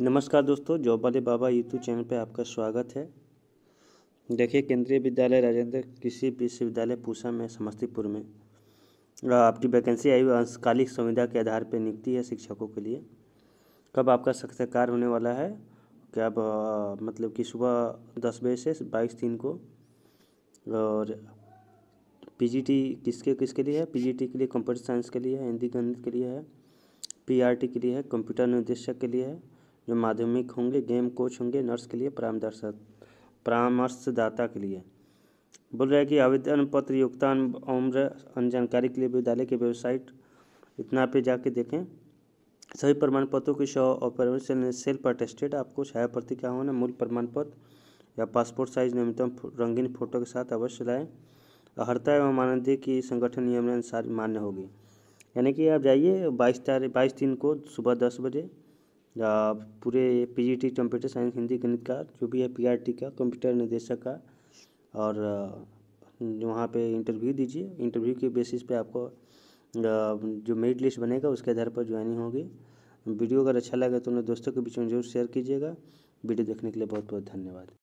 नमस्कार दोस्तों जॉब वाले बाबा यूट्यूब चैनल पर आपका स्वागत है देखिए केंद्रीय विद्यालय राजेंद्र कृषि विश्वविद्यालय पूसा में समस्तीपुर में आपकी वैकेंसी आई हुई अंशकालिक संविधा के आधार पर नियुक्ति है शिक्षकों के लिए कब आपका साक्षात्कार होने वाला है क्या मतलब कि सुबह दस बजे से बाईस तीन को और पीजीटी किसके किसके लिए है पीजीटी के लिए कंप्यूटर साइंस के लिए है हिंदी गणित के लिए है पीआरटी के लिए है कंप्यूटर निर्देशक के लिए है जो माध्यमिक होंगे गेम कोच होंगे नर्स के लिए परामर्शक परामर्शदाता के लिए बोल रहे हैं कि आवेदन पत्र योगदान उम्र जानकारी के लिए विद्यालय के वेबसाइट इतना पे जाके देखें सभी प्रमाण पत्रों की शो और सेल्फ अटेस्टेड आपको छाया प्रति क्या होना मूल प्रमाण पत्र या पासपोर्ट साइज न्यूनतम रंगीन फोटो के साथ अवश्य लाएँ अहर्ता एवं मानदेय की संगठन नियमानुसार मान्य होगी यानी कि आप जाइए बाईस तारीख बाईस दिन को सुबह दस बजे पूरे पीजीटी कंप्यूटर साइंस हिंदी गणित का जो भी है पीआरटी का कंप्यूटर निदेशक का और वहाँ पे इंटरव्यू दीजिए इंटरव्यू के बेसिस पे आपको जो मेरिट लिस्ट बनेगा उसके आधार पर ज्वाइनिंग होगी वीडियो अगर अच्छा लगे तो उन्हें दोस्तों के बीच में जरूर शेयर कीजिएगा वीडियो देखने के लिए बहुत बहुत धन्यवाद